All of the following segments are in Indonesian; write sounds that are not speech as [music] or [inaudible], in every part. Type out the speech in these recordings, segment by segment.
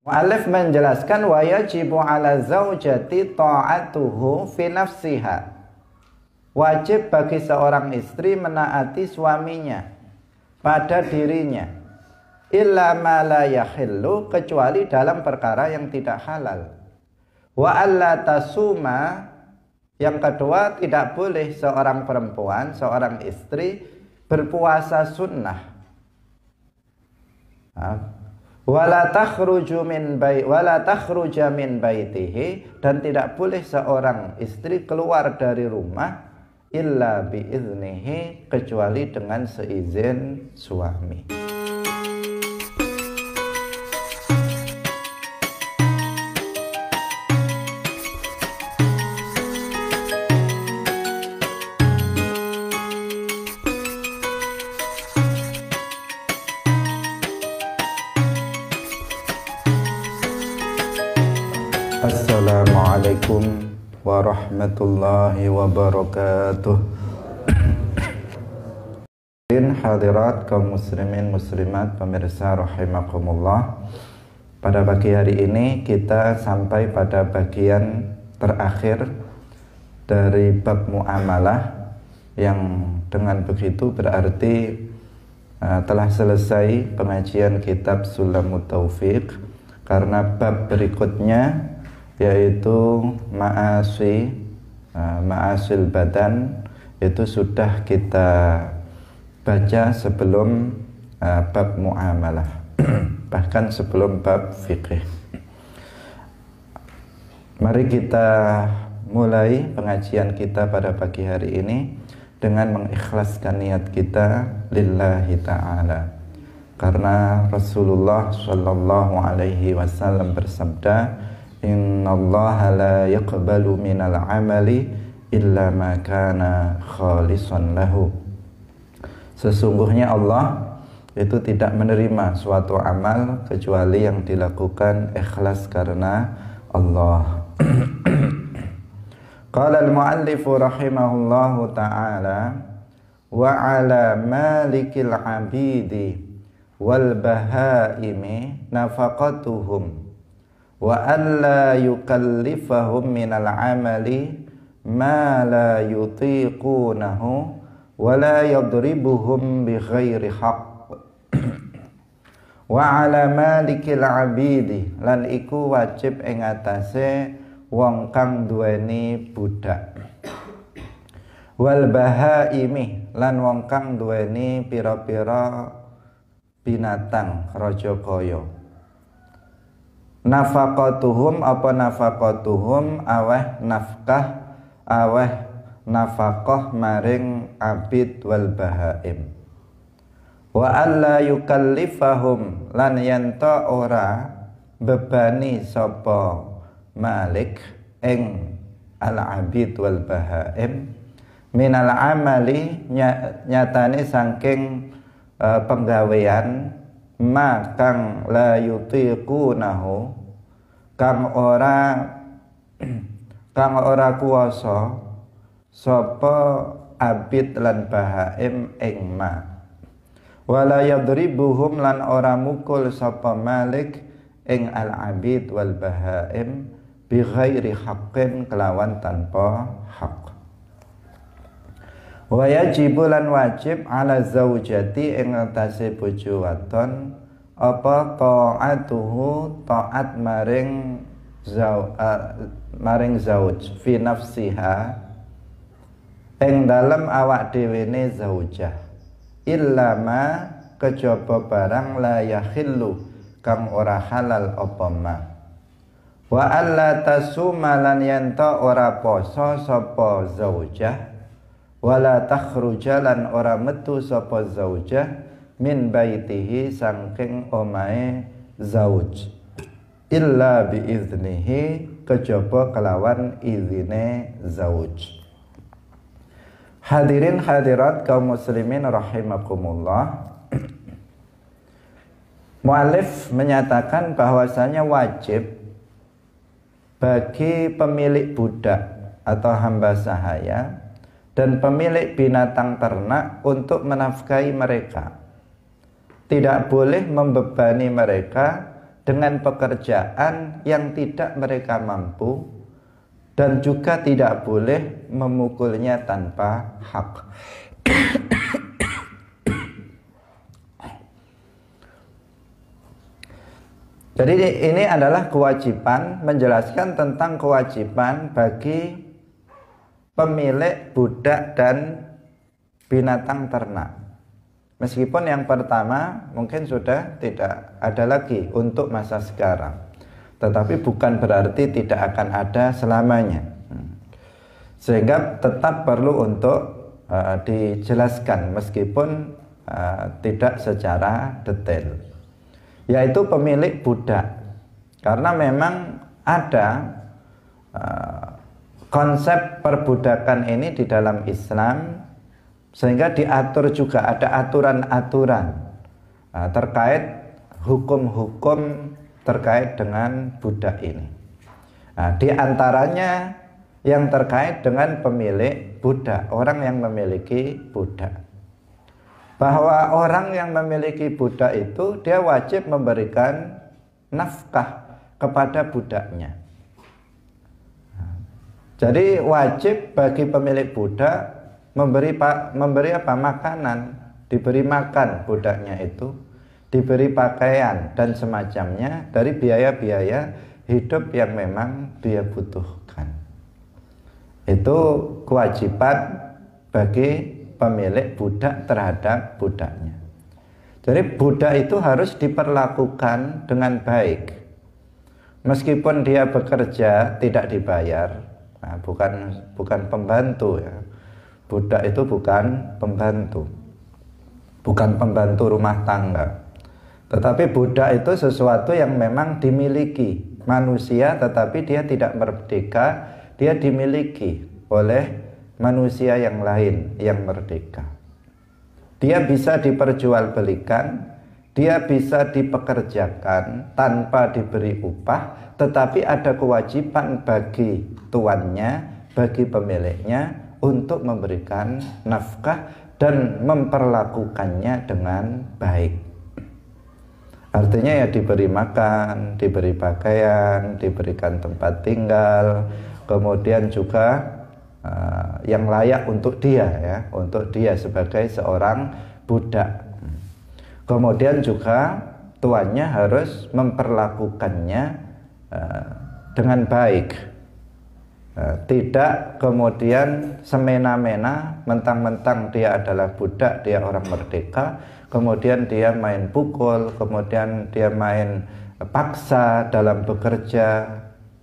Mu'alif menjelaskan wa yajibu ala zaujati ta'atuhu fi nafsiha. Wajib bagi seorang istri menaati suaminya pada dirinya. Illa ma la yahillu kecuali dalam perkara yang tidak halal. Wa alla tasuma yang kedua tidak boleh seorang perempuan, seorang istri berpuasa sunnah. Nah, wala takhruju min bait wala takhruja min baitihi dan tidak boleh seorang istri keluar dari rumah illa biiznihi kecuali dengan seizin suami. warahmatullahi wabarakatuh Hadirat kaum muslimin muslimat pemirsa rahimakumullah Pada pagi hari ini kita sampai pada bagian terakhir dari bab muamalah yang dengan begitu berarti uh, telah selesai pengajian kitab Sulamut Taufiq karena bab berikutnya yaitu maasi nah, maasil badan itu sudah kita baca sebelum nah, bab muamalah [clears throat] bahkan sebelum bab fikih mari kita mulai pengajian kita pada pagi hari ini dengan mengikhlaskan niat kita lillahi taala karena Rasulullah Shallallahu alaihi wasallam bersabda innallaha la yaqbalu minal amali illa ma kana khalisan lahu sesungguhnya Allah itu tidak menerima suatu amal kecuali yang dilakukan ikhlas karena Allah [clears throat] Qala al-muallifu rahimahullahu ta'ala wa ala malikil abidi wal bahaimi nafaqatuhum wa alla yukallifahum min al amali ma la yutiqunahu wa la yadribuhum bi ghairi haqq wa ala malikil abidi lan iku wajib ing atase wong kang duweni budak wal bahaimi lan wong kang duweni pira-pira binatang raja kaya nafaqatuhum apa nafaqatuhum aweh nafkah aweh nafaqah maring abid wal bahaim wa alla yukallifahum lan yanto ora bebani sopo malik eng al abid wal bahaim minal amali nyatane saking uh, penggawean ma kang la yutiqunahu kang ora [clears throat] kang ora kuwasa sapa abid lan bahaim ing ma wala yadribuhum lan ora mukul sapa malik ing al abid wal bahaim bi ghairi haqqin kelawan tanpa hak wa yajibu lan wajib ala zaujati ing atase bojo wadon apa taatuhu taat maring zau uh, maring zauj fi nafsiha ing dalem awak ne zaujah illa ma kejaba barang la yahillu kang ora halal apa ma wa alla tasuma lan yanto ora poso sapa zaujah wala takhrujalan ora metu sapa zaujah min baitihi sangking omae zauj illa biiznihi kejaba kelawan izine zauj Hadirin hadirat kaum muslimin rahimakumullah [clears throat] Mu'alif menyatakan bahwasanya wajib bagi pemilik budak atau hamba sahaya dan pemilik binatang ternak untuk menafkahi mereka. Tidak boleh membebani mereka dengan pekerjaan yang tidak mereka mampu dan juga tidak boleh memukulnya tanpa hak. Jadi ini adalah kewajiban menjelaskan tentang kewajiban bagi pemilik budak dan binatang ternak. Meskipun yang pertama mungkin sudah tidak ada lagi untuk masa sekarang, tetapi bukan berarti tidak akan ada selamanya. Sehingga tetap perlu untuk uh, dijelaskan meskipun uh, tidak secara detail. Yaitu pemilik budak. Karena memang ada uh, konsep perbudakan ini di dalam Islam sehingga diatur juga ada aturan-aturan nah, terkait hukum-hukum terkait dengan budak ini. Nah, di antaranya yang terkait dengan pemilik budak, orang yang memiliki budak. Bahwa orang yang memiliki budak itu dia wajib memberikan nafkah kepada budaknya. Jadi wajib bagi pemilik budak memberi pak memberi apa makanan, diberi makan budaknya itu, diberi pakaian dan semacamnya dari biaya-biaya hidup yang memang dia butuhkan. Itu kewajiban bagi pemilik budak terhadap budaknya. Jadi budak itu harus diperlakukan dengan baik. Meskipun dia bekerja tidak dibayar, nah, bukan bukan pembantu ya budak itu bukan pembantu bukan pembantu rumah tangga tetapi budak itu sesuatu yang memang dimiliki manusia tetapi dia tidak merdeka dia dimiliki oleh manusia yang lain yang merdeka dia bisa diperjualbelikan dia bisa dipekerjakan tanpa diberi upah, tetapi ada kewajiban bagi tuannya, bagi pemiliknya untuk memberikan nafkah dan memperlakukannya dengan baik. Artinya ya diberi makan, diberi pakaian, diberikan tempat tinggal, kemudian juga uh, yang layak untuk dia ya, untuk dia sebagai seorang budak Kemudian juga tuannya harus memperlakukannya uh, dengan baik. Uh, tidak kemudian semena-mena, mentang-mentang dia adalah budak, dia orang merdeka, kemudian dia main pukul, kemudian dia main paksa dalam bekerja,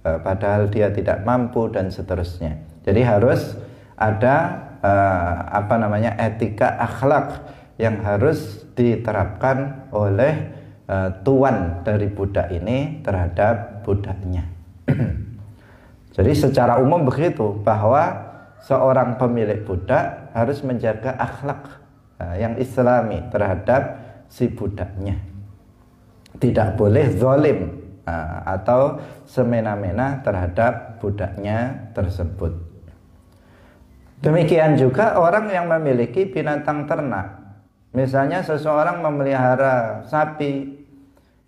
eh, padahal dia tidak mampu dan seterusnya. Jadi harus ada apa namanya etika akhlak yang harus diterapkan oleh uh, tuan dari budak ini terhadap budaknya. [clears throat] Jadi secara umum begitu bahwa seorang pemilik budak harus menjaga akhlak uh, yang islami terhadap si budaknya. Tidak boleh zolim uh, e, atau semena-mena terhadap budaknya tersebut. Demikian juga orang yang memiliki binatang ternak Misalnya seseorang memelihara sapi,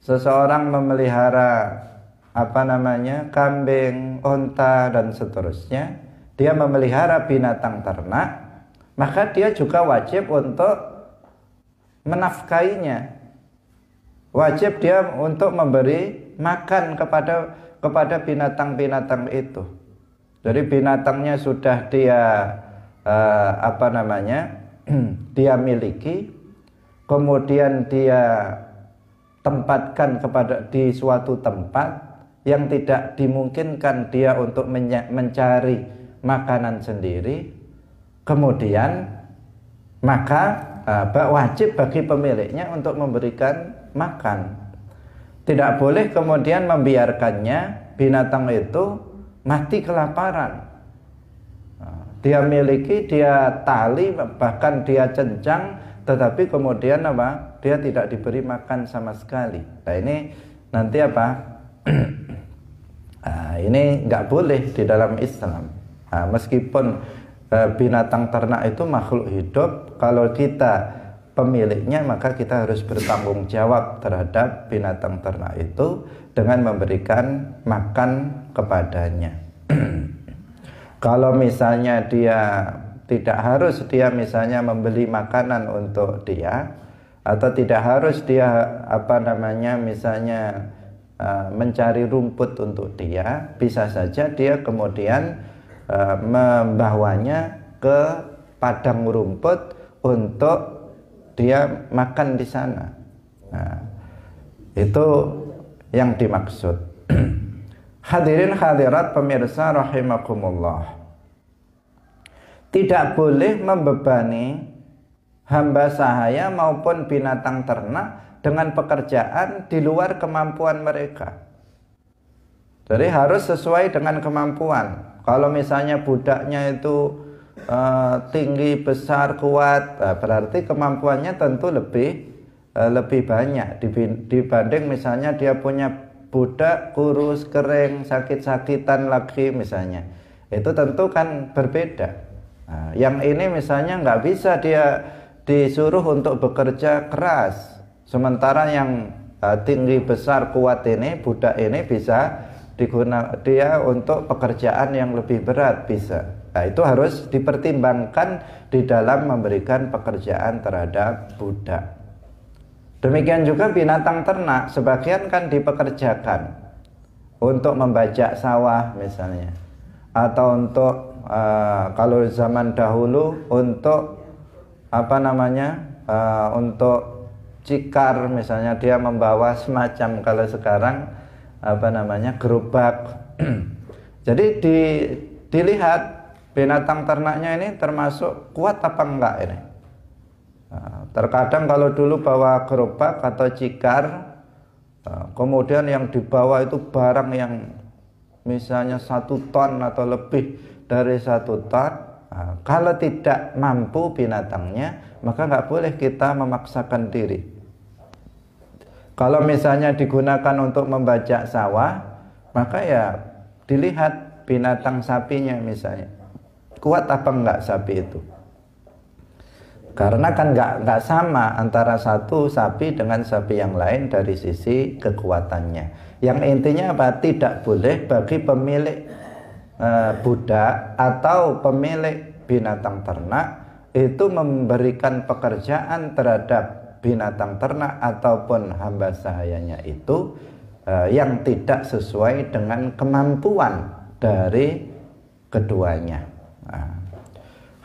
seseorang memelihara apa namanya kambing, onta dan seterusnya, dia memelihara binatang ternak, maka dia juga wajib untuk menafkainya. Wajib dia untuk memberi makan kepada kepada binatang-binatang itu. Jadi binatangnya sudah dia uh, apa namanya? [clears throat] dia miliki, kemudian dia tempatkan kepada di suatu tempat yang tidak dimungkinkan dia untuk mencari makanan sendiri kemudian maka e, wajib bagi pemiliknya untuk memberikan makan tidak boleh kemudian membiarkannya binatang itu mati kelaparan e, dia miliki dia tali bahkan dia cencang tetapi kemudian apa dia tidak diberi makan sama sekali nah ini nanti apa nah, [clears throat] ini nggak boleh di dalam Islam nah, meskipun eh, binatang ternak itu makhluk hidup kalau kita pemiliknya maka kita harus bertanggung jawab terhadap binatang ternak itu dengan memberikan makan kepadanya. [clears throat] Kalau misalnya dia tidak harus dia misalnya membeli makanan untuk dia atau tidak harus dia apa namanya misalnya uh, mencari rumput untuk dia, bisa saja dia kemudian uh, membawanya ke padang rumput untuk dia makan di sana. Nah, itu yang dimaksud. [clears throat] Hadirin hadirat pemirsa rahimakumullah tidak boleh membebani hamba sahaya maupun binatang ternak dengan pekerjaan di luar kemampuan mereka. Jadi harus sesuai dengan kemampuan. Kalau misalnya budaknya itu e, tinggi, besar, kuat, nah berarti kemampuannya tentu lebih e, lebih banyak dibanding misalnya dia punya budak kurus, kering, sakit-sakitan lagi misalnya. Itu tentu kan berbeda. Nah, yang ini misalnya nggak bisa dia disuruh untuk bekerja keras, sementara yang uh, tinggi besar kuat ini budak ini bisa digunakan dia untuk pekerjaan yang lebih berat bisa. Nah, itu harus dipertimbangkan di dalam memberikan pekerjaan terhadap budak. Demikian juga binatang ternak, sebagian kan dipekerjakan untuk membajak sawah misalnya atau untuk uh, kalau zaman dahulu untuk apa namanya uh, untuk cikar misalnya dia membawa semacam kalau sekarang apa namanya gerobak [clears throat] jadi di, dilihat binatang ternaknya ini termasuk kuat apa enggak ini ah, terkadang kalau dulu bawa gerobak atau cikar kemudian yang dibawa itu barang yang misalnya satu ton atau lebih dari satu ton, nah, kalau tidak mampu binatangnya maka nggak boleh kita memaksakan diri kalau misalnya digunakan untuk membajak sawah maka ya dilihat binatang sapinya misalnya kuat apa enggak sapi itu karena kan nggak nggak sama antara satu sapi dengan sapi yang lain dari sisi kekuatannya. Yang intinya apa? Tidak boleh bagi pemilik uh, budak atau pemilik binatang ternak itu memberikan pekerjaan terhadap binatang ternak ataupun hamba sahayanya itu uh, yang tidak sesuai dengan kemampuan dari keduanya. Nah.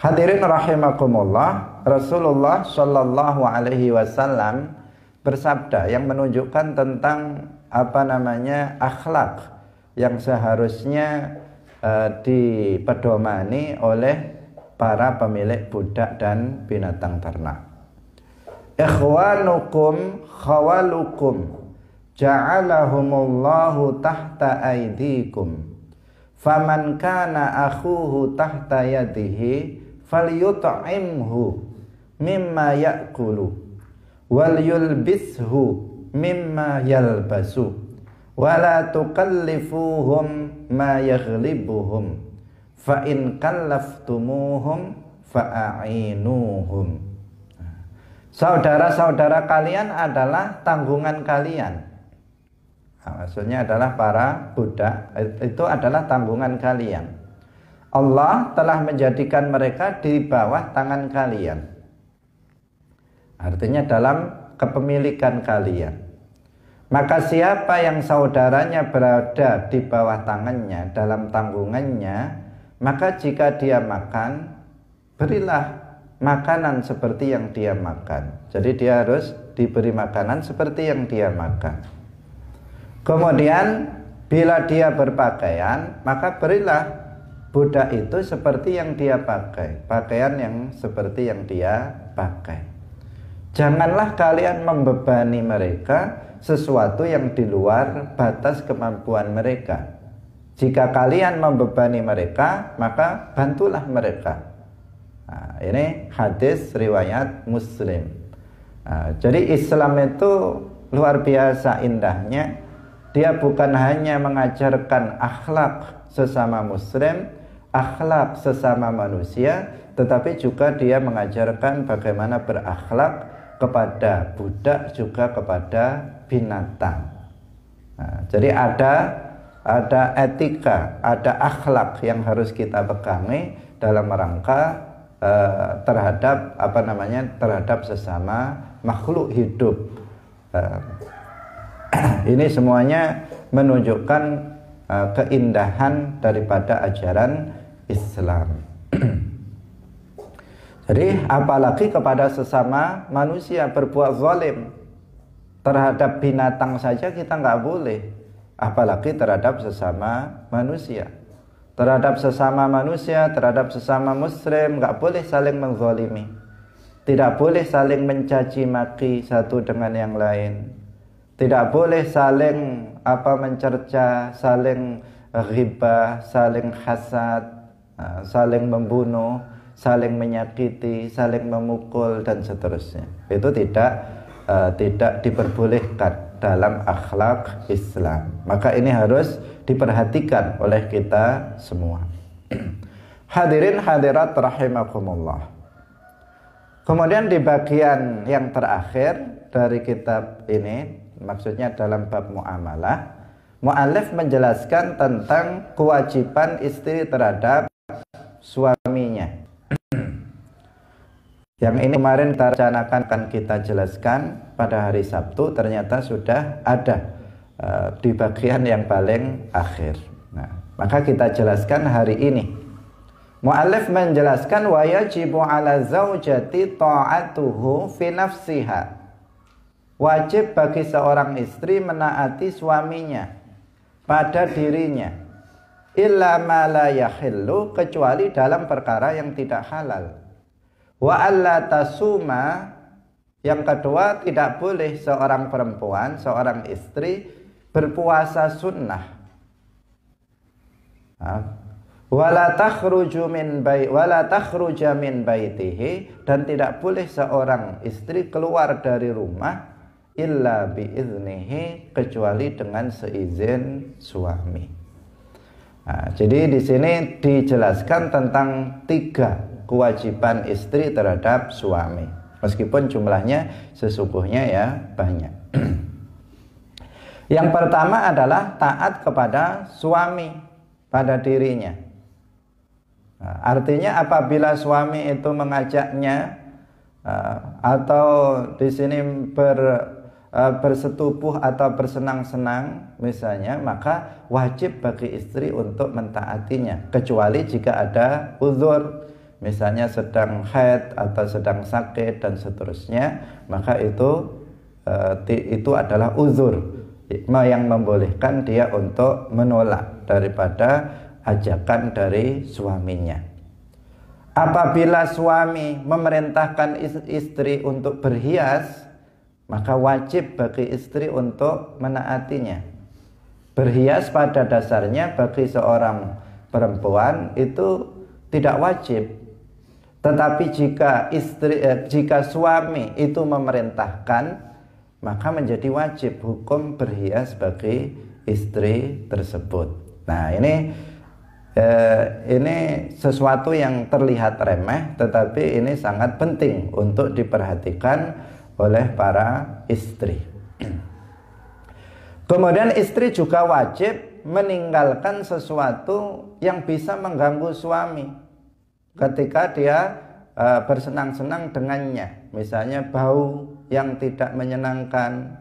Hadirin rahimakumullah, Rasulullah Shallallahu alaihi wasallam bersabda yang menunjukkan tentang apa namanya akhlak yang seharusnya uh, dipedomani oleh para pemilik budak dan binatang ternak. Ikhwanukum khawalukum ja'alahumullahu tahta aidikum. Faman kana akhuhu tahta yadihi falyut'imhu mimma ya'kulu wal yulbishu mimma yalbasu wala tukallifuhum ma yaghlibuhum fa in kallaftumuhum fa'ainuhum saudara-saudara kalian adalah tanggungan kalian nah, maksudnya adalah para budak itu adalah tanggungan kalian Allah telah menjadikan mereka di bawah tangan kalian artinya dalam kepemilikan kalian maka siapa yang saudaranya berada di bawah tangannya dalam tanggungannya, maka jika dia makan, berilah makanan seperti yang dia makan. Jadi dia harus diberi makanan seperti yang dia makan. Kemudian bila dia berpakaian, maka berilah budak itu seperti yang dia pakai, pakaian yang seperti yang dia pakai. Janganlah kalian membebani mereka sesuatu yang di luar batas kemampuan mereka. Jika kalian membebani mereka, maka bantulah mereka. Nah, ini hadis riwayat Muslim. Nah, jadi Islam itu luar biasa indahnya. Dia bukan hanya mengajarkan akhlak sesama Muslim, akhlak sesama manusia, tetapi juga dia mengajarkan bagaimana berakhlak kepada budak juga kepada binatang. Nah, jadi ada ada etika, ada akhlak yang harus kita pegangi dalam rangka eh, terhadap apa namanya terhadap sesama makhluk hidup. Eh, [clears throat] ini semuanya menunjukkan eh, keindahan daripada ajaran Islam. [clears throat] Jadi apalagi kepada sesama manusia berbuat zalim terhadap binatang saja kita nggak boleh apalagi terhadap sesama manusia terhadap sesama manusia terhadap sesama muslim nggak boleh saling menzalimi tidak boleh saling mencaci maki satu dengan yang lain tidak boleh saling apa mencerca saling riba saling hasad nah, saling membunuh saling menyakiti saling memukul dan seterusnya itu tidak uh, tidak diperbolehkan dalam akhlak Islam. Maka ini harus diperhatikan oleh kita semua. [clears throat] Hadirin hadirat rahimakumullah. Kemudian di bagian yang terakhir dari kitab ini, maksudnya dalam bab muamalah, mualif menjelaskan tentang kewajiban istri terhadap suaminya. Yang ini kemarin kita rencanakan akan kita jelaskan pada hari Sabtu ternyata sudah ada uh, di bagian yang paling akhir. Nah, maka kita jelaskan hari ini. Mu'alif menjelaskan wa yajibu ala zaujati ta'atuhu fi nafsiha. Wajib bagi seorang istri menaati suaminya pada dirinya. Illa ma la yahillu kecuali dalam perkara yang tidak halal wa alla tasuma yang kedua tidak boleh seorang perempuan seorang istri berpuasa sunnah wala takhruju min bait wala takhruja min baitihi dan tidak boleh seorang istri keluar dari rumah illa biiznihi kecuali dengan seizin suami. Nah, jadi di sini dijelaskan tentang tiga kewajiban istri terhadap suami. Meskipun jumlahnya sesungguhnya ya banyak. Yang pertama adalah taat kepada suami pada dirinya. Nah, artinya apabila suami itu mengajaknya eh, atau di sini ber eh, bersetubuh atau bersenang-senang misalnya, maka wajib bagi istri untuk mentaatinya kecuali jika ada uzur misalnya sedang haid atau sedang sakit dan seterusnya, maka itu eh, itu adalah uzur yang membolehkan dia untuk menolak daripada ajakan dari suaminya. Apabila suami memerintahkan istri untuk berhias, maka wajib bagi istri untuk menaatinya. Berhias pada dasarnya bagi seorang perempuan itu tidak wajib tetapi jika istri eh, jika suami itu memerintahkan maka menjadi wajib hukum berhias bagi istri tersebut. Nah, ini eh, ini sesuatu yang terlihat remeh tetapi ini sangat penting untuk diperhatikan oleh para istri. [clears throat] Kemudian istri juga wajib meninggalkan sesuatu yang bisa mengganggu suami ketika dia e, bersenang-senang dengannya misalnya bau yang tidak menyenangkan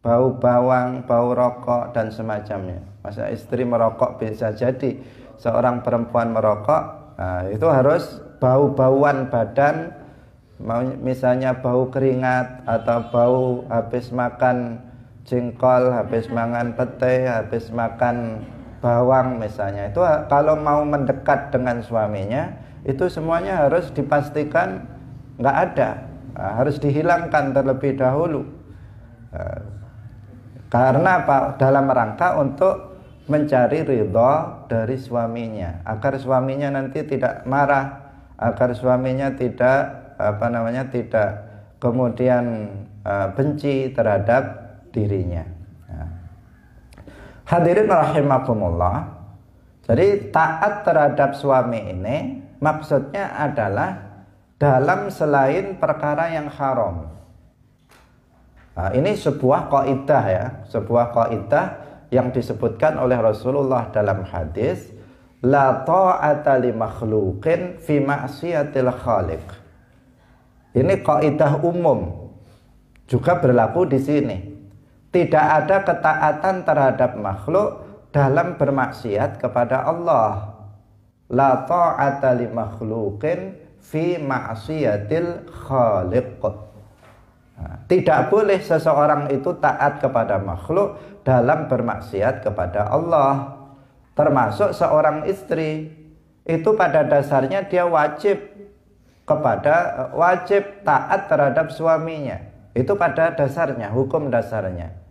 bau bawang, bau rokok dan semacamnya. Masa istri merokok bisa jadi seorang perempuan merokok nah, itu harus bau-bauan badan misalnya bau keringat atau bau habis makan jengkol, habis makan pete, habis makan bawang misalnya. Itu kalau mau mendekat dengan suaminya itu semuanya harus dipastikan nggak ada harus dihilangkan terlebih dahulu eh, karena apa dalam rangka untuk mencari ridho dari suaminya agar suaminya nanti tidak marah agar suaminya tidak apa namanya tidak kemudian eh, benci terhadap dirinya nah. hadirin rahimakumullah jadi taat terhadap suami ini maksudnya adalah dalam selain perkara yang haram. Nah, ini sebuah kaidah ya, sebuah kaidah yang disebutkan oleh Rasulullah dalam hadis la ta'ata li makhluqin fi ma'siyatil khaliq. Ini kaidah umum juga berlaku di sini. Tidak ada ketaatan terhadap makhluk dalam bermaksiat kepada Allah la ta'ata li makhluqin fi ma'siyatil khaliq. Nah, tidak boleh seseorang itu taat kepada makhluk dalam bermaksiat kepada Allah. Termasuk seorang istri itu pada dasarnya dia wajib kepada wajib taat terhadap suaminya. Itu pada dasarnya, hukum dasarnya.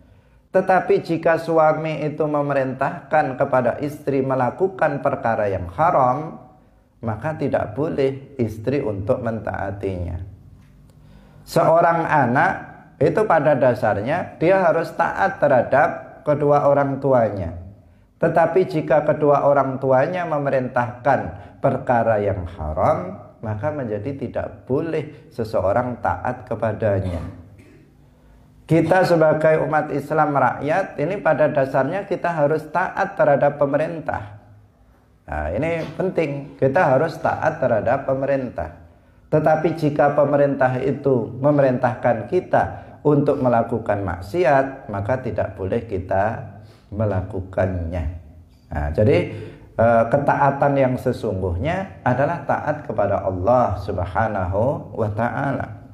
Tetapi jika suami itu memerintahkan kepada istri melakukan perkara yang haram, maka tidak boleh istri untuk mentaatinya. Seorang anak itu pada dasarnya dia harus taat terhadap kedua orang tuanya. Tetapi jika kedua orang tuanya memerintahkan perkara yang haram, maka menjadi tidak boleh seseorang taat kepadanya kita sebagai umat Islam rakyat ini pada dasarnya kita harus taat terhadap pemerintah. Nah, ini penting. Kita harus taat terhadap pemerintah. Tetapi jika pemerintah itu memerintahkan kita untuk melakukan maksiat, maka tidak boleh kita melakukannya. Nah, jadi eh, ketaatan yang sesungguhnya adalah taat kepada Allah Subhanahu wa taala.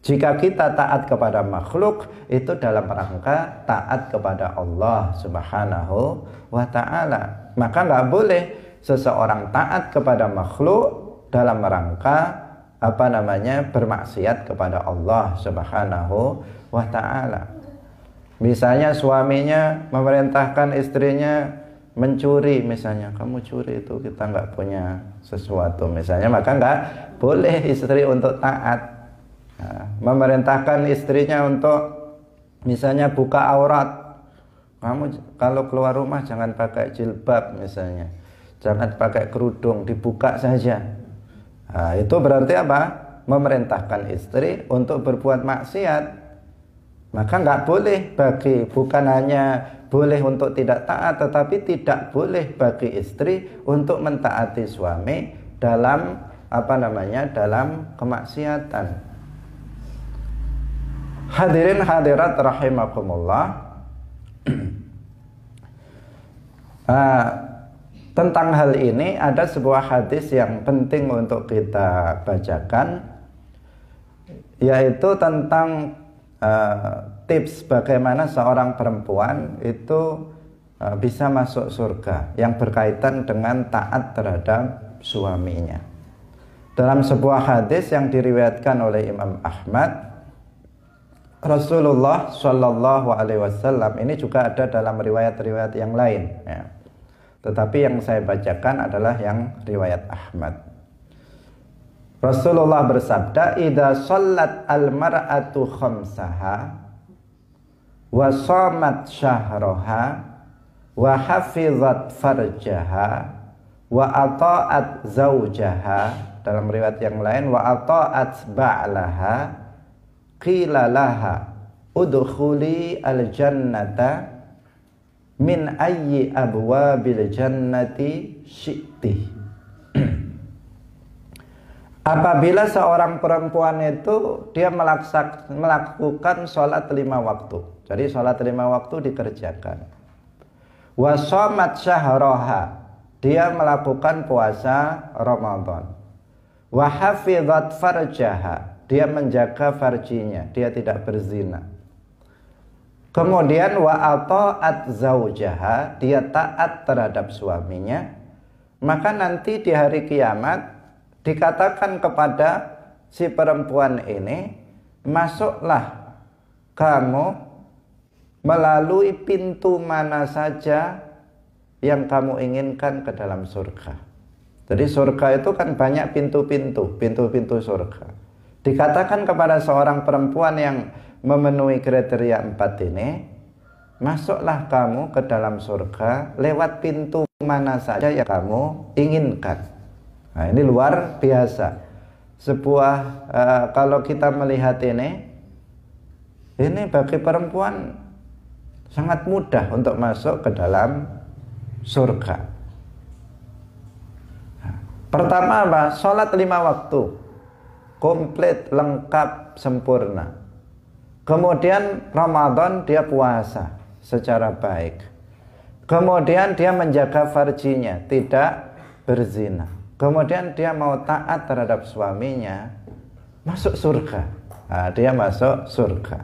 Jika kita taat kepada makhluk itu dalam rangka taat kepada Allah Subhanahu wa taala. Maka nggak boleh seseorang taat kepada makhluk dalam rangka apa namanya bermaksiat kepada Allah Subhanahu wa taala. Misalnya suaminya memerintahkan istrinya mencuri misalnya kamu curi itu kita nggak punya sesuatu misalnya maka nggak boleh istri untuk taat Nah, memerintahkan istrinya untuk misalnya buka aurat kamu kalau keluar rumah jangan pakai jilbab misalnya jangan pakai kerudung dibuka saja nah, itu berarti apa memerintahkan istri untuk berbuat maksiat maka nggak boleh bagi bukan hanya boleh untuk tidak taat tetapi tidak boleh bagi istri untuk mentaati suami dalam apa namanya dalam kemaksiatan Hadirin hadirat rahimakumullah. uh, [clears throat] tentang hal ini ada sebuah hadis yang penting untuk kita bacakan yaitu tentang uh, tips bagaimana seorang perempuan itu uh, bisa masuk surga yang berkaitan dengan taat terhadap suaminya. Dalam sebuah hadis yang diriwayatkan oleh Imam Ahmad Rasulullah Shallallahu Alaihi Wasallam ini juga ada dalam riwayat-riwayat yang lain. Ya. Tetapi yang saya bacakan adalah yang riwayat Ahmad. Rasulullah bersabda, "Ida salat al-mar'atu khamsaha wa shamat syahraha wa hafizat farjaha wa ata'at zaujaha." Dalam riwayat yang lain, "wa ata'at ba'laha qila laha udkhuli al jannata min ayyi abwabil jannati syi'ti [clears throat] Apabila seorang perempuan itu dia melaksak, melakukan sholat lima waktu, jadi sholat lima waktu dikerjakan. Wasomat syahroha, dia melakukan puasa Ramadan. Wahafidat farjaha, dia menjaga farjinya, dia tidak berzina. Kemudian wa ata'at zaujaha, dia taat terhadap suaminya, maka nanti di hari kiamat dikatakan kepada si perempuan ini, masuklah kamu melalui pintu mana saja yang kamu inginkan ke dalam surga. Jadi surga itu kan banyak pintu-pintu, pintu-pintu surga. Dikatakan kepada seorang perempuan yang memenuhi kriteria empat ini, masuklah kamu ke dalam surga lewat pintu mana saja yang kamu inginkan. Nah, ini luar biasa. Sebuah uh, kalau kita melihat ini, ini bagi perempuan sangat mudah untuk masuk ke dalam surga. Nah, pertama apa? Sholat lima waktu komplit, lengkap, sempurna. Kemudian Ramadan dia puasa secara baik. Kemudian dia menjaga farjinya, tidak berzina. Kemudian dia mau taat terhadap suaminya, masuk surga. Nah, dia masuk surga.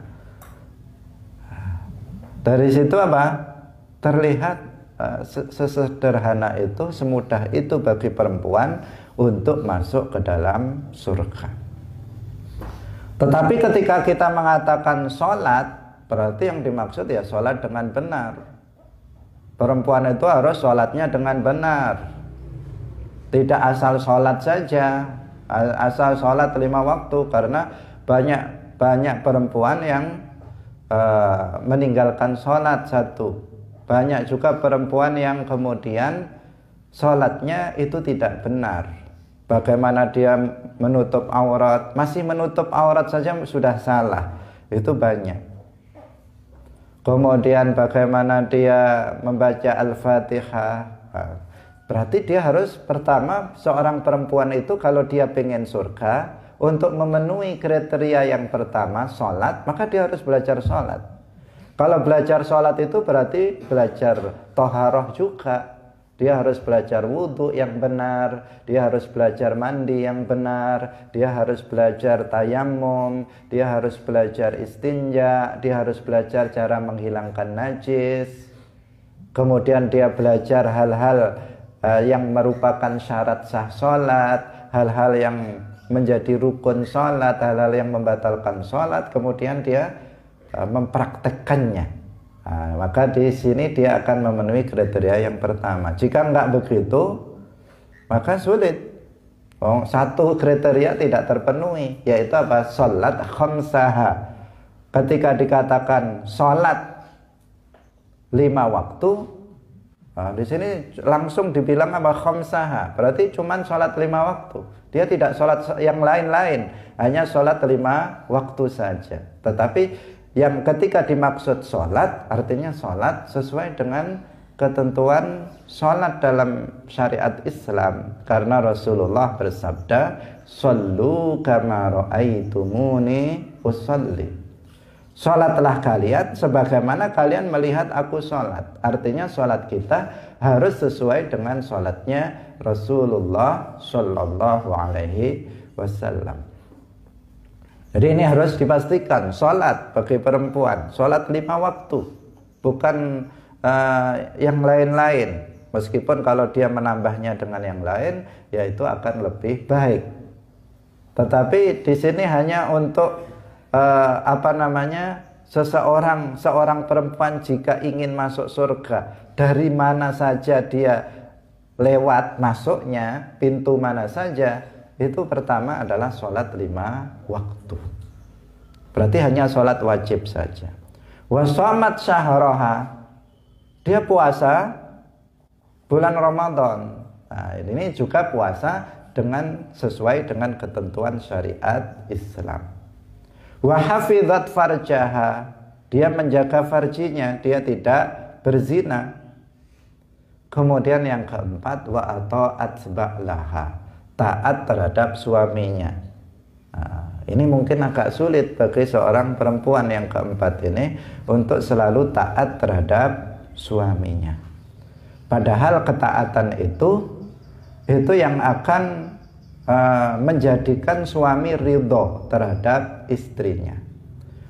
Dari situ apa? Terlihat eh, sesederhana itu, semudah itu bagi perempuan untuk masuk ke dalam surga. Tetapi ketika kita mengatakan sholat, berarti yang dimaksud ya sholat dengan benar. Perempuan itu harus sholatnya dengan benar. Tidak asal sholat saja, asal sholat lima waktu karena banyak banyak perempuan yang uh, meninggalkan sholat satu. Banyak juga perempuan yang kemudian sholatnya itu tidak benar bagaimana dia menutup aurat masih menutup aurat saja sudah salah itu banyak kemudian bagaimana dia membaca al-fatihah nah, berarti dia harus pertama seorang perempuan itu kalau dia pengen surga untuk memenuhi kriteria yang pertama sholat maka dia harus belajar sholat kalau belajar sholat itu berarti belajar toharoh juga dia harus belajar wudhu yang benar, dia harus belajar mandi yang benar, dia harus belajar tayamum, dia harus belajar istinja, dia harus belajar cara menghilangkan najis. Kemudian dia belajar hal-hal uh, yang merupakan syarat sah sholat, hal-hal yang menjadi rukun sholat, hal-hal yang membatalkan sholat. Kemudian dia uh, eh, mempraktekkannya Nah, maka di sini dia akan memenuhi kriteria yang pertama. Jika nggak begitu, maka sulit. Oh, satu kriteria tidak terpenuhi, yaitu apa? Salat khamsaha. Ketika dikatakan sholat lima waktu, nah, di sini langsung dibilang apa khamsaha. Berarti cuman sholat lima waktu. Dia tidak sholat yang lain-lain, hanya sholat lima waktu saja. Tetapi yang ketika dimaksud sholat artinya sholat sesuai dengan ketentuan sholat dalam syariat Islam karena Rasulullah bersabda sallu kama ra'aitumuni usalli Sholatlah kalian sebagaimana kalian melihat aku sholat Artinya sholat kita harus sesuai dengan sholatnya Rasulullah Shallallahu Alaihi Wasallam jadi ini harus dipastikan sholat bagi perempuan, sholat lima waktu, bukan uh, yang lain-lain. Meskipun kalau dia menambahnya dengan yang lain, yaitu akan lebih baik. Tetapi di sini hanya untuk uh, apa namanya seseorang seorang perempuan jika ingin masuk surga dari mana saja dia lewat masuknya pintu mana saja itu pertama adalah sholat lima waktu. Berarti hanya sholat wajib saja. Wasomat syahroha. Dia puasa bulan Ramadan. Nah, ini juga puasa dengan sesuai dengan ketentuan syariat Islam. Wahafidhat farjaha. Dia menjaga farjinya, dia tidak berzina. Kemudian yang keempat wa atau atba'laha taat terhadap suaminya. Nah, ini mungkin agak sulit bagi seorang perempuan yang keempat ini untuk selalu taat terhadap suaminya. Padahal ketaatan itu itu yang akan uh, menjadikan suami ridho terhadap istrinya.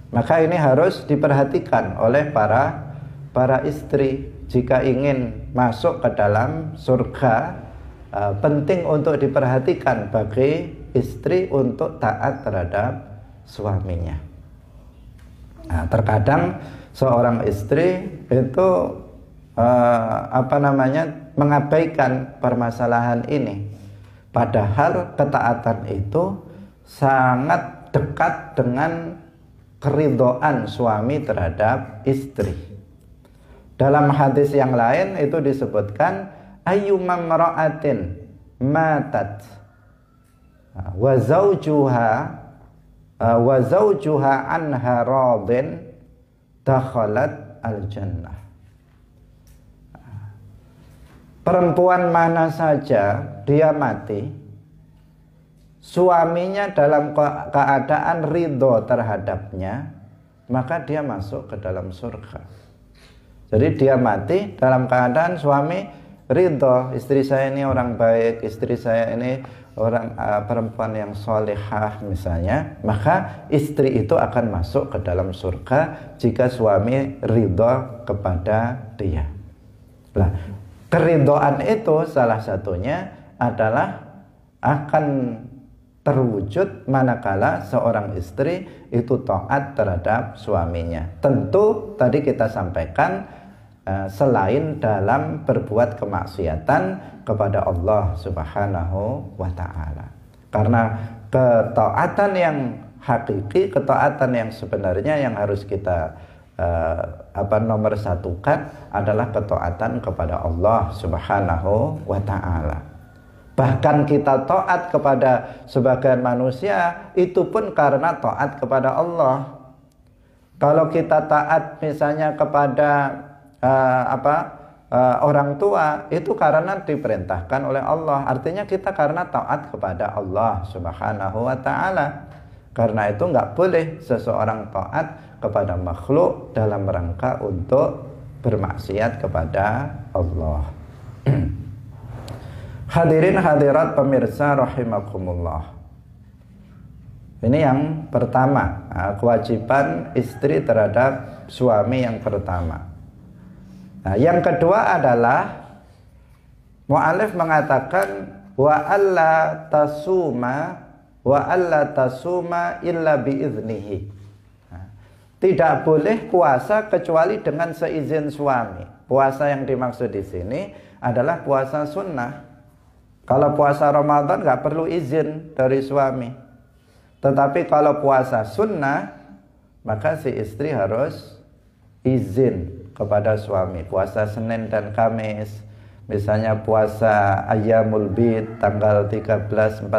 Maka ini harus diperhatikan oleh para para istri jika ingin masuk ke dalam surga Eh, penting untuk diperhatikan bagi istri untuk taat terhadap suaminya. Nah, terkadang seorang istri itu uh, apa namanya mengabaikan permasalahan ini, padahal ketaatan itu sangat dekat dengan keridoan suami terhadap istri. Dalam hadis yang lain itu disebutkan ayu mamra'atin matat wa zawjuha wa zawjuha anha radin dakhalat al jannah perempuan mana saja dia mati suaminya dalam keadaan ridho terhadapnya maka dia masuk ke dalam surga jadi dia mati dalam keadaan suami ridho istri saya ini orang baik istri saya ini orang uh, perempuan yang solehah misalnya maka istri itu akan masuk ke dalam surga jika suami ridho kepada dia Nah, keridoan itu salah satunya adalah akan terwujud manakala seorang istri itu taat terhadap suaminya. Tentu tadi kita sampaikan Eh, selain dalam berbuat kemaksiatan kepada Allah Subhanahu wa taala. Karena ketaatan yang hakiki, ketaatan yang sebenarnya yang harus kita uh, apa nomor satukan adalah ketaatan kepada Allah Subhanahu wa taala. Bahkan kita taat kepada sebagian manusia itu pun karena taat kepada Allah. Kalau kita taat misalnya kepada uh, apa uh, orang tua itu karena diperintahkan oleh Allah. Artinya kita karena taat kepada Allah Subhanahu wa taala. Karena itu nggak boleh seseorang taat kepada makhluk dalam rangka untuk bermaksiat kepada Allah. [clears throat] Hadirin hadirat pemirsa rahimakumullah. Ini yang pertama, eh, kewajiban istri terhadap suami yang pertama. Nah, yang kedua adalah mu'alif mengatakan wa alla tasuma wa alla tasuma illa biiznihi. Nah, tidak boleh puasa kecuali dengan seizin suami. Puasa yang dimaksud di sini adalah puasa sunnah. Kalau puasa Ramadan nggak perlu izin dari suami. Tetapi kalau puasa sunnah maka si istri harus izin kepada suami puasa Senin dan Kamis misalnya puasa Ayyamul Bid tanggal 13, 14,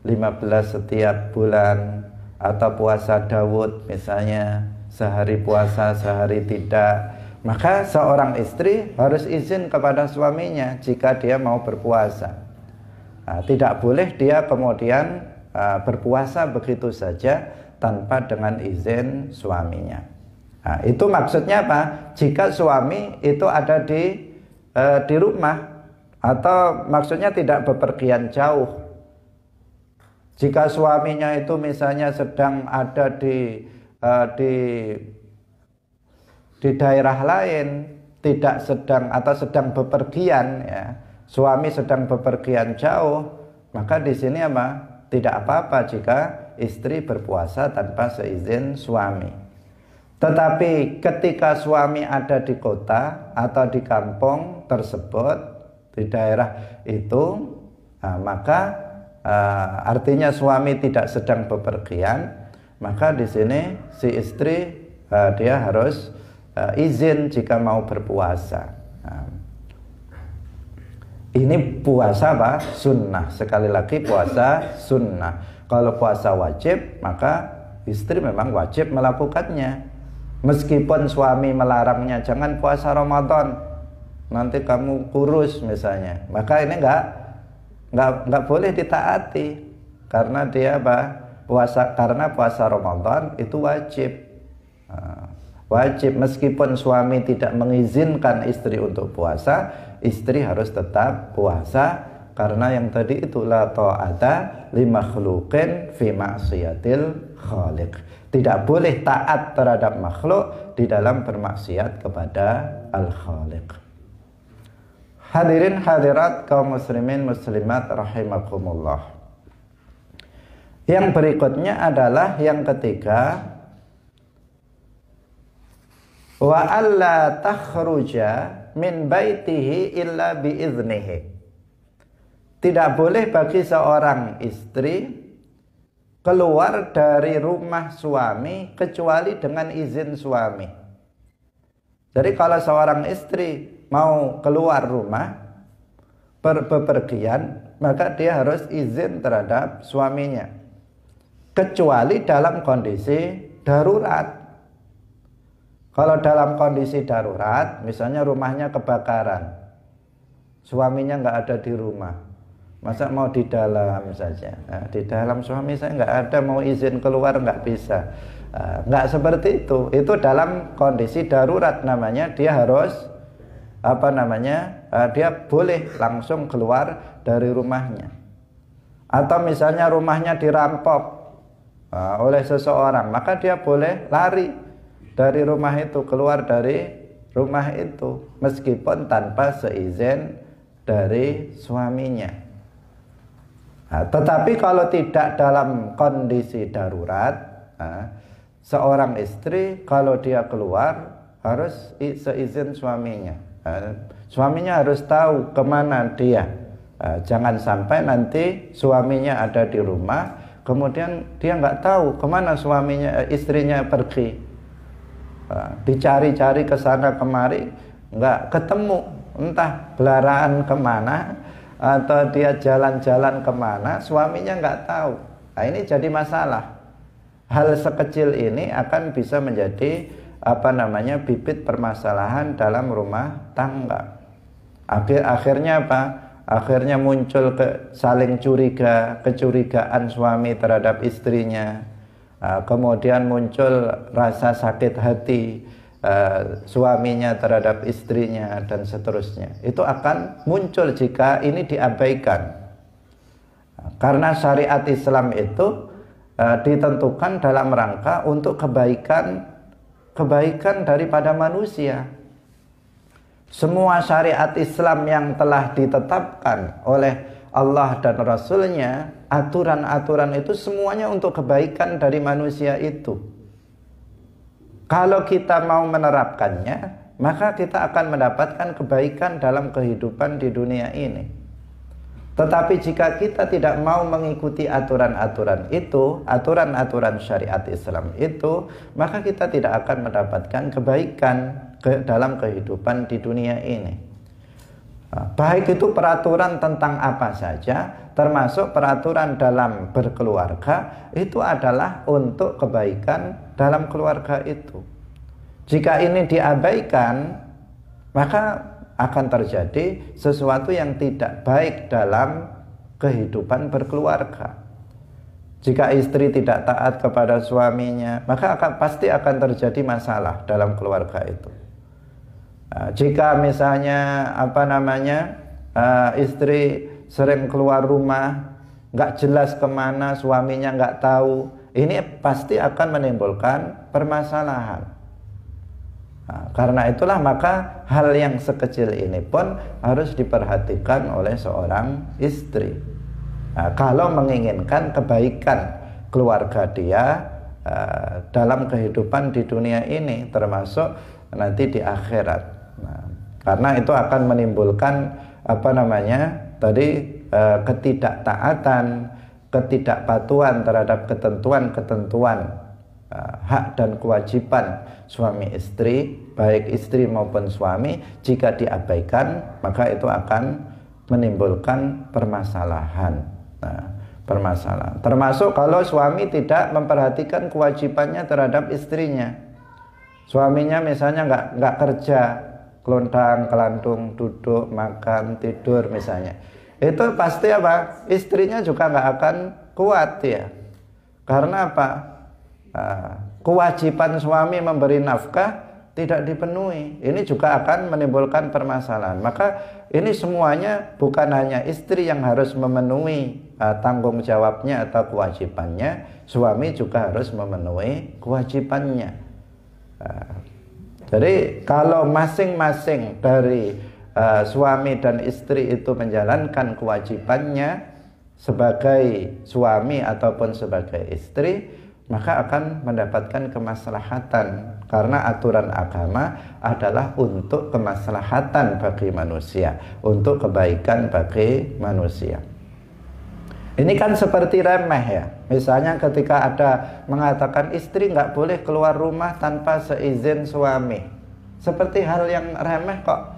15 setiap bulan atau puasa Dawud misalnya sehari puasa sehari tidak maka seorang istri harus izin kepada suaminya jika dia mau berpuasa nah, tidak boleh dia kemudian uh, berpuasa begitu saja tanpa dengan izin suaminya Nah, itu maksudnya apa? Jika suami itu ada di e, di rumah atau maksudnya tidak bepergian jauh. Jika suaminya itu misalnya sedang ada di e, di di daerah lain, tidak sedang atau sedang bepergian ya. Suami sedang bepergian jauh, maka di sini apa? Tidak apa-apa jika istri berpuasa tanpa seizin suami. Tetapi ketika suami ada di kota atau di kampung tersebut di daerah itu, nah, maka uh, artinya suami tidak sedang bepergian, maka di sini si istri uh, dia harus uh, izin jika mau berpuasa. Nah, ini puasa apa? Sunnah. Sekali lagi puasa sunnah. Kalau puasa wajib, maka istri memang wajib melakukannya. Meskipun suami melarangnya jangan puasa Ramadan, nanti kamu kurus misalnya. Maka ini enggak enggak nggak boleh ditaati karena dia apa? puasa karena puasa Ramadan itu wajib. Nah, wajib meskipun suami tidak mengizinkan istri untuk puasa, istri harus tetap puasa karena yang tadi itulah la ta'ata li makhluqin fi ma'siyatil khaliq tidak boleh taat terhadap makhluk di dalam bermaksiat kepada Al-Khaliq. Hadirin hadirat kaum muslimin muslimat rahimakumullah. Yang berikutnya adalah yang ketiga wa alla takhruja min baitihi illa biiznihi. Tidak boleh bagi seorang istri keluar dari rumah suami kecuali dengan izin suami. Jadi kalau seorang istri mau keluar rumah berpergian maka dia harus izin terhadap suaminya. Kecuali dalam kondisi darurat. Kalau dalam kondisi darurat, misalnya rumahnya kebakaran, suaminya nggak ada di rumah, Masa mau di dalam saja? Nah, di dalam suami saya nggak ada mau izin keluar nggak bisa. Nah, nggak seperti itu. Itu dalam kondisi darurat namanya dia harus apa namanya? Eh, dia boleh langsung keluar dari rumahnya. Atau misalnya rumahnya dirampok eh, oleh seseorang, maka dia boleh lari dari rumah itu keluar dari rumah itu meskipun tanpa seizin dari suaminya. Nah, tetapi kalau tidak dalam kondisi darurat, nah, seorang istri kalau dia keluar harus seizin suaminya. Nah, suaminya harus tahu kemana dia. Nah, jangan sampai nanti suaminya ada di rumah, kemudian dia nggak tahu kemana suaminya eh, istrinya pergi. Nah, dicari-cari ke sana kemari, nggak ketemu, entah belaraan kemana atau dia jalan-jalan kemana suaminya nggak tahu nah, ini jadi masalah hal sekecil ini akan bisa menjadi apa namanya bibit permasalahan dalam rumah tangga akhir akhirnya apa akhirnya muncul ke saling curiga kecurigaan suami terhadap istrinya nah, kemudian muncul rasa sakit hati Eh, suaminya terhadap istrinya dan seterusnya itu akan muncul jika ini diabaikan karena syariat Islam itu uh, ditentukan dalam rangka untuk kebaikan kebaikan daripada manusia semua syariat Islam yang telah ditetapkan oleh Allah dan Rasulnya aturan-aturan itu semuanya untuk kebaikan dari manusia itu kalau kita mau menerapkannya, maka kita akan mendapatkan kebaikan dalam kehidupan di dunia ini. Tetapi jika kita tidak mau mengikuti aturan-aturan itu, aturan-aturan syariat Islam itu, maka kita tidak akan mendapatkan kebaikan ke dalam kehidupan di dunia ini. Ah, baik itu peraturan tentang apa saja, termasuk peraturan dalam berkeluarga, itu adalah untuk kebaikan dalam keluarga itu. Jika ini diabaikan, maka akan terjadi sesuatu yang tidak baik dalam kehidupan berkeluarga. Jika istri tidak taat kepada suaminya, maka akan, pasti akan terjadi masalah dalam keluarga itu. Ah, jika misalnya apa namanya uh, istri sering keluar rumah nggak jelas kemana suaminya nggak tahu ini pasti akan menimbulkan permasalahan nah, karena itulah maka hal yang sekecil ini pun harus diperhatikan oleh seorang istri nah, kalau menginginkan kebaikan keluarga dia uh, dalam kehidupan di dunia ini termasuk nanti di akhirat karena itu akan menimbulkan apa namanya tadi e, ketidaktaatan, ketidakpatuhan terhadap ketentuan-ketentuan e, hak dan kewajiban suami istri, baik istri maupun suami jika diabaikan maka itu akan menimbulkan permasalahan. Nah, permasalahan. Termasuk kalau suami tidak memperhatikan kewajibannya terhadap istrinya. Suaminya misalnya nggak nggak kerja, kelontang, kelantung, duduk, makan, tidur misalnya. Itu pasti apa? Istrinya juga nggak akan kuat ya. Karena apa? Ah, kewajiban suami memberi nafkah tidak dipenuhi. Ini juga akan menimbulkan permasalahan. Maka ini semuanya bukan hanya istri yang harus memenuhi ah, tanggung jawabnya atau kewajibannya, suami juga harus memenuhi kewajibannya ah. Jadi kalau masing-masing dari uh, suami dan istri itu menjalankan kewajibannya sebagai suami ataupun sebagai istri, maka akan mendapatkan kemaslahatan karena aturan agama adalah untuk kemaslahatan bagi manusia, untuk kebaikan bagi manusia. Ini iya. kan seperti remeh ya. Misalnya ketika ada mengatakan istri nggak boleh keluar rumah tanpa seizin suami. Seperti hal yang remeh kok.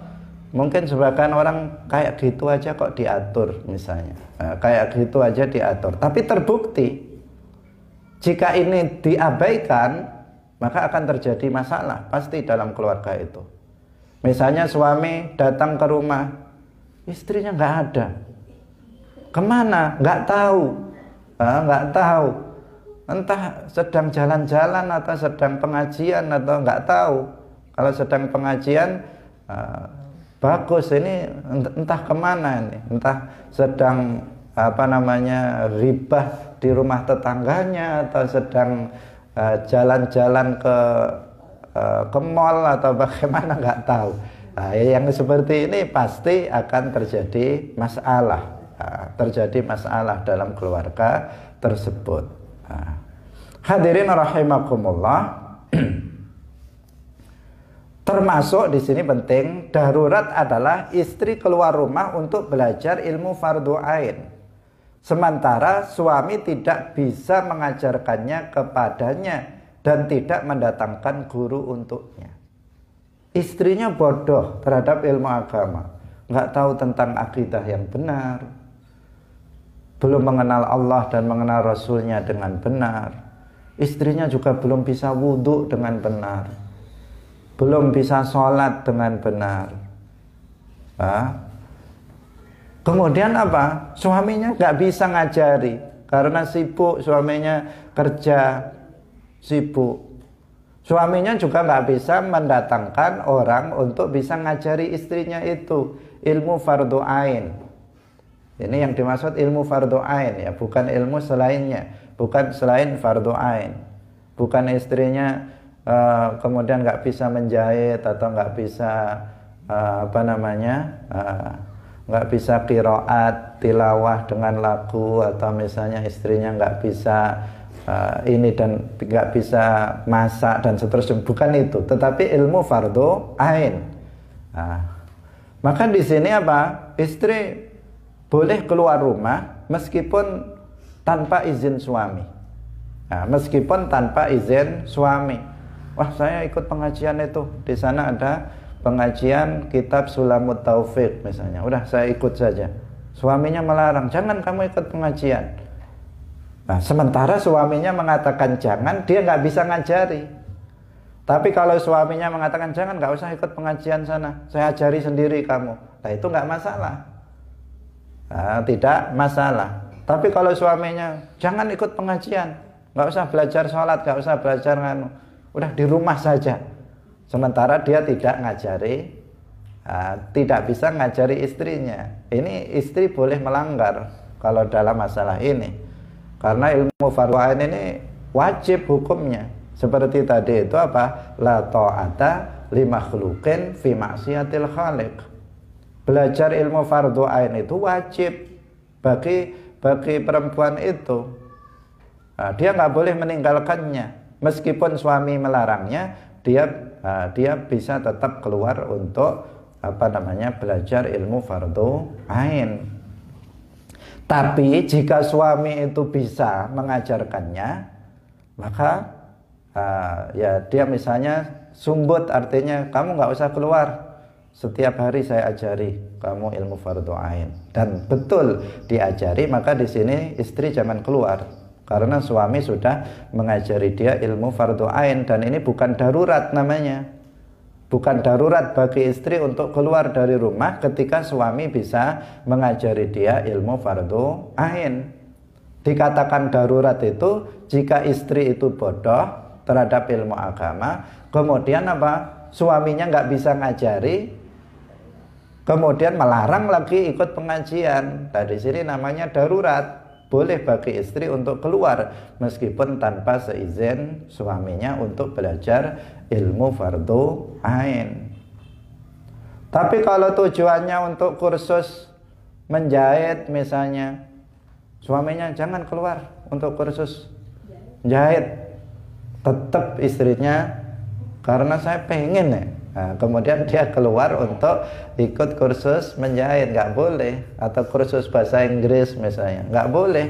Mungkin sebagian orang kayak gitu aja kok diatur misalnya. Nah, kayak gitu aja diatur. Tapi terbukti jika ini diabaikan maka akan terjadi masalah pasti dalam keluarga itu. Misalnya suami datang ke rumah istrinya nggak ada, Kemana? Nggak tahu. Nah, nggak tahu. Entah sedang jalan-jalan atau sedang pengajian atau nggak tahu. Kalau sedang pengajian ah, bagus ini entah kemana ini, entah sedang apa namanya ribah di rumah tetangganya atau sedang ah, jalan-jalan ke uh, ke mall atau bagaimana nggak tahu. Nah, yang seperti ini pasti akan terjadi masalah terjadi masalah dalam keluarga tersebut. hadirin rahimakumullah. [clears throat] Termasuk di sini penting darurat adalah istri keluar rumah untuk belajar ilmu fardu ain. Sementara suami tidak bisa mengajarkannya kepadanya dan tidak mendatangkan guru untuknya. Istrinya bodoh terhadap ilmu agama, nggak tahu tentang akidah yang benar, belum mengenal Allah dan mengenal Rasulnya dengan benar. Istrinya juga belum bisa wudhu dengan benar. Belum bisa sholat dengan benar. Hah? Kemudian apa? Suaminya nggak bisa ngajari karena sibuk suaminya kerja sibuk. Suaminya juga nggak bisa mendatangkan orang untuk bisa ngajari istrinya itu ilmu fardu ain ini yang dimaksud ilmu fardu ain ya, bukan ilmu selainnya, bukan selain fardu ain. Bukan istrinya uh, kemudian nggak bisa menjahit atau nggak bisa uh, apa namanya eh, nggak uh, bisa kiroat tilawah dengan lagu atau misalnya istrinya nggak bisa uh, ini dan nggak bisa masak dan seterusnya bukan itu tetapi ilmu fardu ain nah, maka di sini apa istri boleh keluar rumah meskipun tanpa izin suami. Nah, meskipun tanpa izin suami. Wah, saya ikut pengajian itu. Di sana ada pengajian kitab Sulamut Taufik misalnya. Udah saya ikut saja. Suaminya melarang, "Jangan kamu ikut pengajian." Nah, sementara suaminya mengatakan jangan, dia nggak bisa ngajari. Tapi kalau suaminya mengatakan jangan, nggak usah ikut pengajian sana, saya ajari sendiri kamu. Nah itu nggak masalah nah, tidak masalah tapi kalau suaminya jangan ikut pengajian nggak usah belajar sholat nggak usah belajar nganu udah di rumah saja sementara dia tidak ngajari nah, tidak bisa ngajari istrinya ini istri boleh melanggar kalau dalam masalah ini karena ilmu farwain ini wajib hukumnya seperti tadi itu apa la ta'ata lima makhluqin fi maksiatil khaliq belajar ilmu fardu ain itu wajib bagi bagi perempuan itu nah, dia nggak boleh meninggalkannya meskipun suami melarangnya dia nah, dia bisa tetap keluar untuk apa namanya belajar ilmu fardu ain tapi jika suami itu bisa mengajarkannya maka uh, ya dia misalnya sumbut artinya kamu nggak usah keluar setiap hari saya ajari kamu ilmu fardhu ain dan betul diajari maka di sini istri jangan keluar karena suami sudah mengajari dia ilmu fardhu ain dan ini bukan darurat namanya. Bukan darurat bagi istri untuk keluar dari rumah ketika suami bisa mengajari dia ilmu fardhu ain. Dikatakan darurat itu jika istri itu bodoh terhadap ilmu agama, kemudian apa? Suaminya nggak bisa ngajari, Kemudian melarang lagi ikut pengajian. Dari sini namanya darurat. Boleh bagi istri untuk keluar meskipun tanpa seizin suaminya untuk belajar ilmu fardu ain. Tapi kalau tujuannya untuk kursus menjahit misalnya, suaminya jangan keluar untuk kursus jahit. Tetap istrinya karena saya pengen ya Nah, kemudian dia keluar untuk ikut kursus menjahit, nggak boleh. Atau kursus bahasa Inggris misalnya, nggak boleh.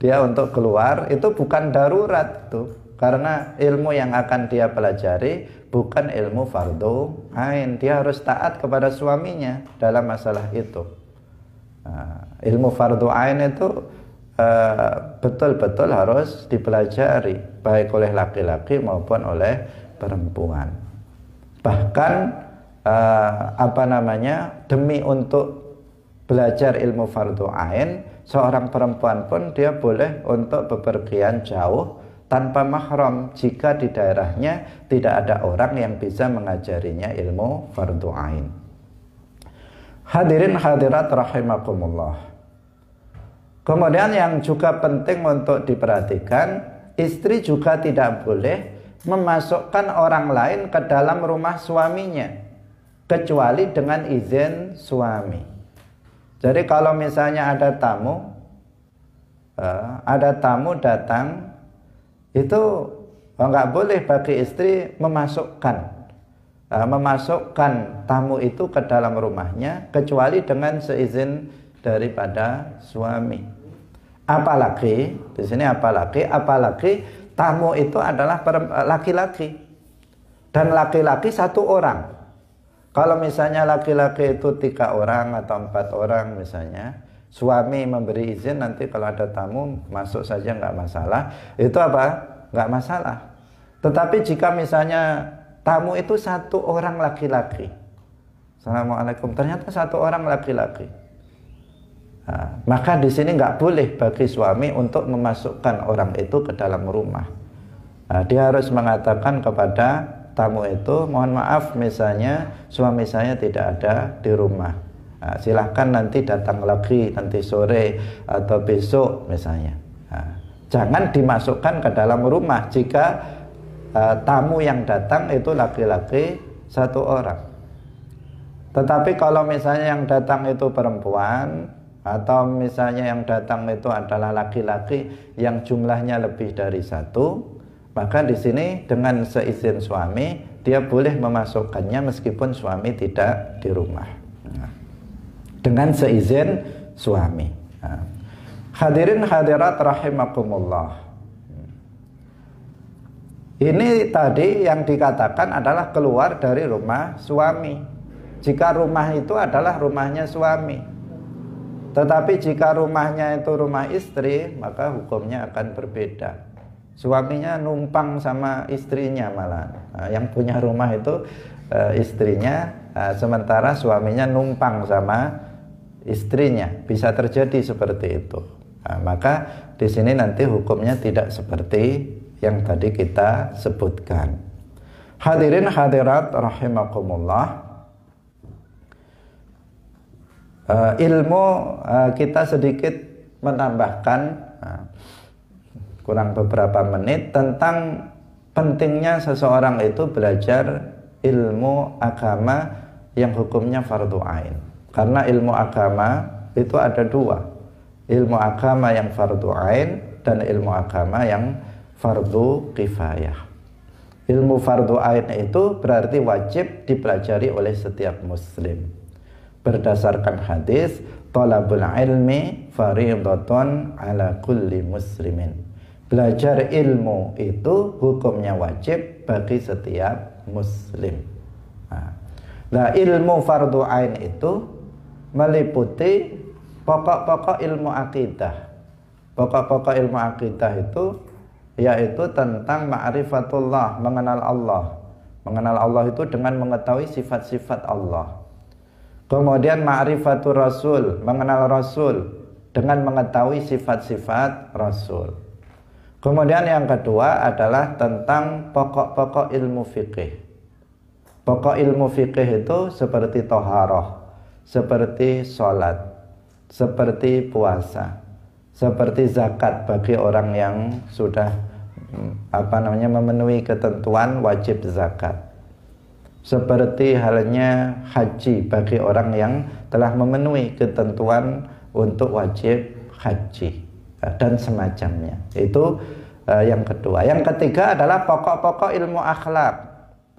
Dia untuk keluar itu bukan darurat tuh, karena ilmu yang akan dia pelajari bukan ilmu fardu ain. Dia harus taat kepada suaminya dalam masalah itu. Nah, ilmu fardhu ain itu betul eh, betul-betul harus dipelajari baik oleh laki-laki maupun oleh perempuan bahkan uh, apa namanya demi untuk belajar ilmu fardu ain seorang perempuan pun dia boleh untuk bepergian jauh tanpa mahram jika di daerahnya tidak ada orang yang bisa mengajarinya ilmu fardu ain. Hadirin hadirat rahimakumullah. Kemudian yang juga penting untuk diperhatikan, istri juga tidak boleh memasukkan orang lain ke dalam rumah suaminya kecuali dengan izin suami. Jadi kalau misalnya ada tamu eh, ada tamu datang itu nggak boleh bagi istri memasukkan eh, memasukkan tamu itu ke dalam rumahnya kecuali dengan seizin daripada suami. Apalagi di sini apalagi apalagi tamu itu adalah eh, laki-laki dan laki-laki satu orang kalau misalnya laki-laki itu tiga orang atau empat orang misalnya suami memberi izin nanti kalau ada tamu masuk saja nggak masalah itu apa nggak masalah tetapi jika misalnya tamu itu satu orang laki-laki Assalamualaikum ternyata satu orang laki-laki Nah, maka di sini nggak boleh bagi suami untuk memasukkan orang itu ke dalam rumah. Nah, dia harus mengatakan kepada tamu itu, mohon maaf misalnya suami saya tidak ada di rumah. Nah, silahkan nanti datang lagi nanti sore atau besok misalnya. Nah, jangan dimasukkan ke dalam rumah jika uh, tamu yang datang itu laki-laki satu orang. Tetapi kalau misalnya yang datang itu perempuan, atau misalnya yang datang itu adalah laki-laki yang jumlahnya lebih dari satu maka di sini dengan seizin suami dia boleh memasukkannya meskipun suami tidak di rumah nah, dengan seizin suami nah, hadirin hadirat rahimakumullah ini tadi yang dikatakan adalah keluar dari rumah suami jika rumah itu adalah rumahnya suami tetapi jika rumahnya itu rumah istri, maka hukumnya akan berbeda. Suaminya numpang sama istrinya malah. Nah, yang punya rumah itu eh, istrinya, eh, sementara suaminya numpang sama istrinya. Bisa terjadi seperti itu. Nah, maka di sini nanti hukumnya tidak seperti yang tadi kita sebutkan. Hadirin hadirat rahimakumullah uh, ilmu uh, kita sedikit menambahkan uh, kurang beberapa menit tentang pentingnya seseorang itu belajar ilmu agama yang hukumnya fardu ain. Karena ilmu agama itu ada dua. Ilmu agama yang fardu ain dan ilmu agama yang fardu kifayah. Ilmu fardu ain itu berarti wajib dipelajari oleh setiap muslim berdasarkan hadis talabul ilmi fariidatun ala kulli muslimin. Belajar ilmu itu hukumnya wajib bagi setiap muslim. Nah, nah ilmu fardu ain itu meliputi pokok-pokok ilmu akidah. Pokok-pokok ilmu akidah itu yaitu tentang ma'rifatullah, mengenal Allah. Mengenal Allah itu dengan mengetahui sifat-sifat Allah Kemudian ma'rifatul rasul, mengenal rasul dengan mengetahui sifat-sifat rasul. Kemudian yang kedua adalah tentang pokok-pokok ilmu fikih. Pokok ilmu fikih itu seperti toharoh, seperti sholat, seperti puasa, seperti zakat bagi orang yang sudah hmm, apa namanya memenuhi ketentuan wajib zakat seperti halnya haji bagi orang yang telah memenuhi ketentuan untuk wajib haji dan semacamnya. Itu uh, yang kedua. Yang ketiga adalah pokok-pokok ilmu akhlak.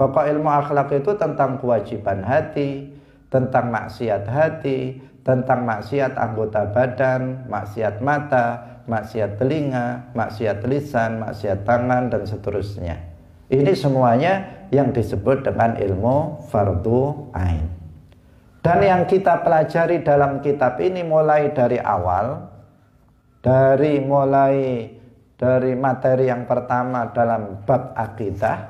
Pokok ilmu akhlak itu tentang kewajiban hati, tentang maksiat hati, tentang maksiat anggota badan, maksiat mata, maksiat telinga, maksiat lisan, maksiat tangan dan seterusnya. Ini semuanya yang disebut dengan ilmu fardu ain. Dan yang kita pelajari dalam kitab ini mulai dari awal dari mulai dari materi yang pertama dalam bab akidah,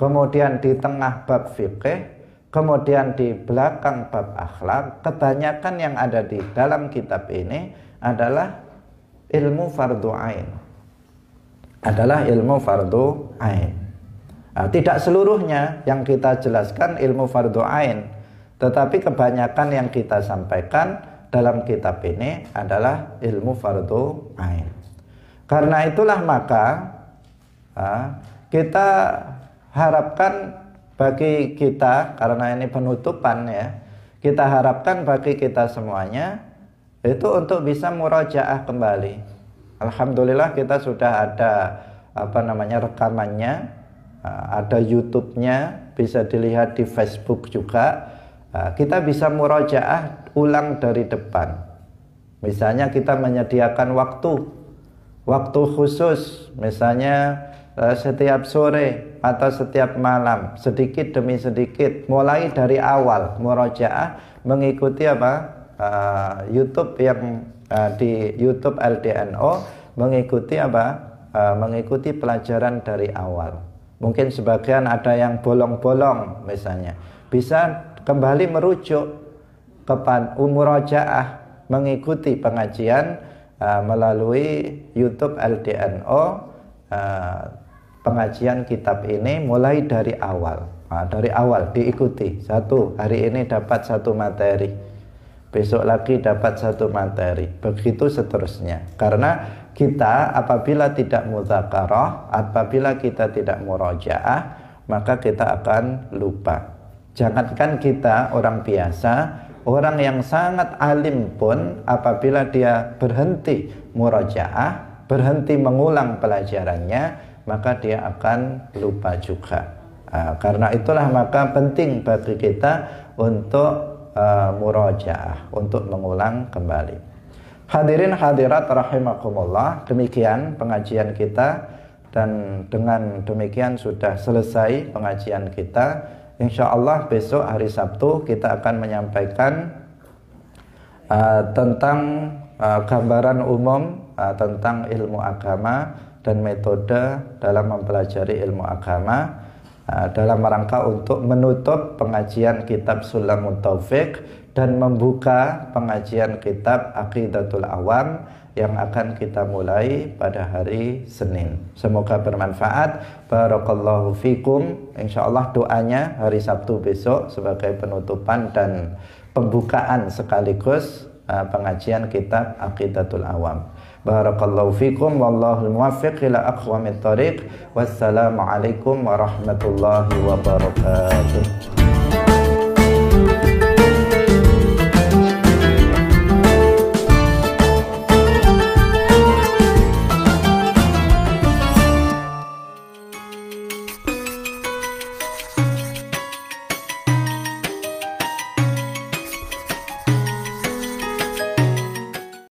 kemudian di tengah bab fikih, kemudian di belakang bab akhlak, kebanyakan yang ada di dalam kitab ini adalah ilmu fardu ain. Adalah ilmu fardu ain. Nah, tidak seluruhnya yang kita jelaskan ilmu fardu ain, tetapi kebanyakan yang kita sampaikan dalam kitab ini adalah ilmu fardu ain. Karena itulah maka kita harapkan bagi kita karena ini penutupan ya. Kita harapkan bagi kita semuanya itu untuk bisa murajaah kembali. Alhamdulillah kita sudah ada apa namanya rekamannya Ah, ada YouTube-nya, bisa dilihat di Facebook juga. Ah, kita bisa murojaah ulang dari depan. Misalnya kita menyediakan waktu, waktu khusus, misalnya eh, setiap sore atau setiap malam, sedikit demi sedikit, mulai dari awal murojaah mengikuti apa ah, YouTube yang di YouTube LDNO mengikuti apa mengikuti pelajaran dari awal. Mungkin sebagian ada yang bolong-bolong misalnya. Bisa kembali merujuk kepada umurajaah mengikuti pengajian uh, melalui YouTube LDNO uh, eh, pengajian kitab ini mulai dari awal. Nah, dari awal diikuti satu hari ini dapat satu materi, besok lagi dapat satu materi, begitu seterusnya. Karena kita apabila tidak muzakarah, apabila kita tidak murojaah, maka kita akan lupa. Jangankan kita orang biasa, orang yang sangat alim pun apabila dia berhenti murojaah, berhenti mengulang pelajarannya, maka dia akan lupa juga. Nah, karena itulah maka penting bagi kita untuk uh, ah, murojaah, untuk mengulang kembali. Hadirin hadirat rahimakumullah, demikian pengajian kita dan dengan demikian sudah selesai pengajian kita. Insya Allah besok hari Sabtu kita akan menyampaikan uh, tentang uh, gambaran umum uh, tentang ilmu agama dan metode dalam mempelajari ilmu agama uh, dalam rangka untuk menutup pengajian kitab Sulamut Taufik dan membuka pengajian kitab Aqidatul Awam yang akan kita mulai pada hari Senin. Semoga bermanfaat. Barakallahu fikum. Insyaallah doanya hari Sabtu besok sebagai penutupan dan pembukaan sekaligus uh, pengajian kitab Aqidatul Awam. Barakallahu fikum wallahu muwaffiq ila aqwamit thariq. Wassalamualaikum warahmatullahi wabarakatuh.